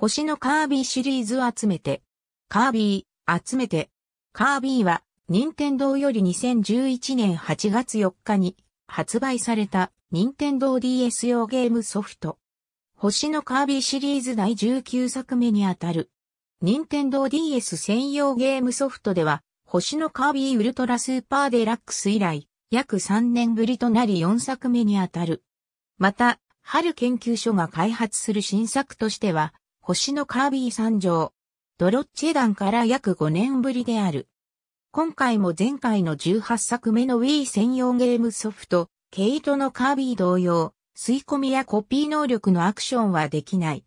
星のカービィシリーズを集めて、カービィ、集めて、カービィは、任天堂より2011年8月4日に発売された任天堂 DS 用ゲームソフト。星のカービィシリーズ第19作目にあたる。任天堂 DS 専用ゲームソフトでは、星のカービィウルトラスーパーデラックス以来、約3年ぶりとなり4作目にあたる。また、春研究所が開発する新作としては、星のカービィ参上。ドロッチェ団から約5年ぶりである。今回も前回の18作目の Wii 専用ゲームソフト、ケイトのカービィ同様、吸い込みやコピー能力のアクションはできない。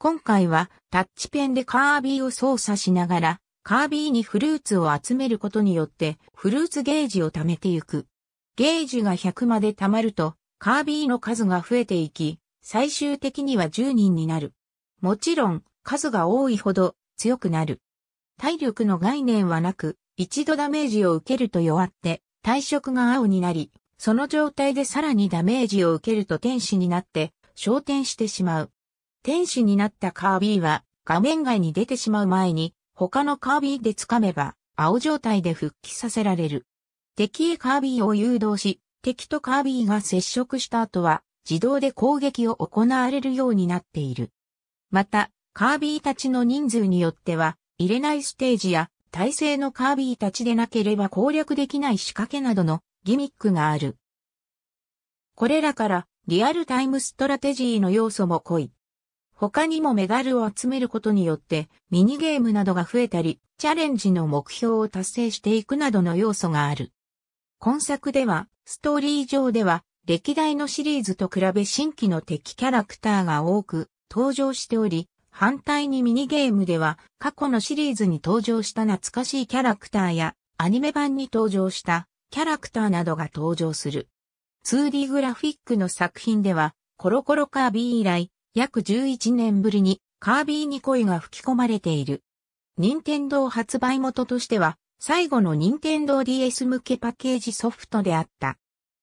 今回はタッチペンでカービィを操作しながら、カービィにフルーツを集めることによって、フルーツゲージを貯めていく。ゲージが100まで貯まると、カービィの数が増えていき、最終的には10人になる。もちろん、数が多いほど強くなる。体力の概念はなく、一度ダメージを受けると弱って、体色が青になり、その状態でさらにダメージを受けると天使になって、昇天してしまう。天使になったカービィは、画面外に出てしまう前に、他のカービィで掴めば、青状態で復帰させられる。敵へカービィを誘導し、敵とカービィが接触した後は、自動で攻撃を行われるようになっている。また、カービィたちの人数によっては、入れないステージや、体制のカービィたちでなければ攻略できない仕掛けなどのギミックがある。これらから、リアルタイムストラテジーの要素も濃い。他にもメダルを集めることによって、ミニゲームなどが増えたり、チャレンジの目標を達成していくなどの要素がある。今作では、ストーリー上では、歴代のシリーズと比べ新規の敵キャラクターが多く、登場しており、反対にミニゲームでは過去のシリーズに登場した懐かしいキャラクターやアニメ版に登場したキャラクターなどが登場する。2D グラフィックの作品ではコロコロカービー以来約11年ぶりにカービーに声が吹き込まれている。任天堂発売元としては最後の任天堂 DS 向けパッケージソフトであった。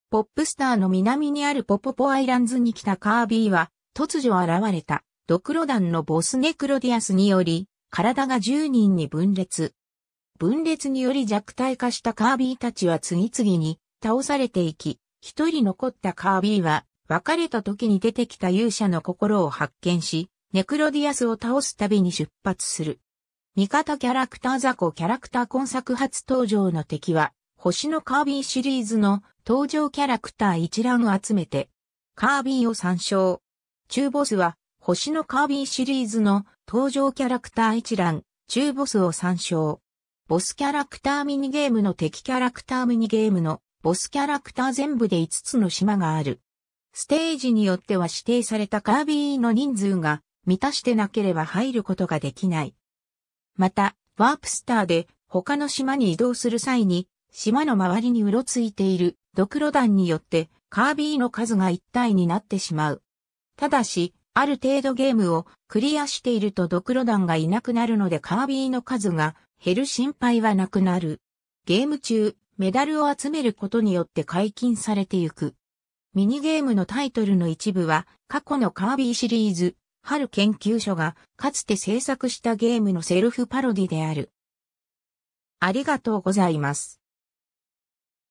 ポップスターの南にあるポポポアイランズに来たカービーは突如現れた、ドクロ団のボスネクロディアスにより、体が10人に分裂。分裂により弱体化したカービィたちは次々に倒されていき、一人残ったカービィは、別れた時に出てきた勇者の心を発見し、ネクロディアスを倒すたびに出発する。味方キャラクター雑魚キャラクター今作初登場の敵は、星のカービィシリーズの登場キャラクター一覧を集めて、カービィを参照。中ボスは、星のカービィシリーズの登場キャラクター一覧、中ボスを参照。ボスキャラクターミニゲームの敵キャラクターミニゲームのボスキャラクター全部で5つの島がある。ステージによっては指定されたカービィの人数が満たしてなければ入ることができない。また、ワープスターで他の島に移動する際に、島の周りにうろついているドクロ弾によってカービィの数が一体になってしまう。ただし、ある程度ゲームをクリアしているとドクロ団がいなくなるのでカービィの数が減る心配はなくなる。ゲーム中、メダルを集めることによって解禁されてゆく。ミニゲームのタイトルの一部は過去のカービィシリーズ、春研究所がかつて制作したゲームのセルフパロディである。ありがとうございます。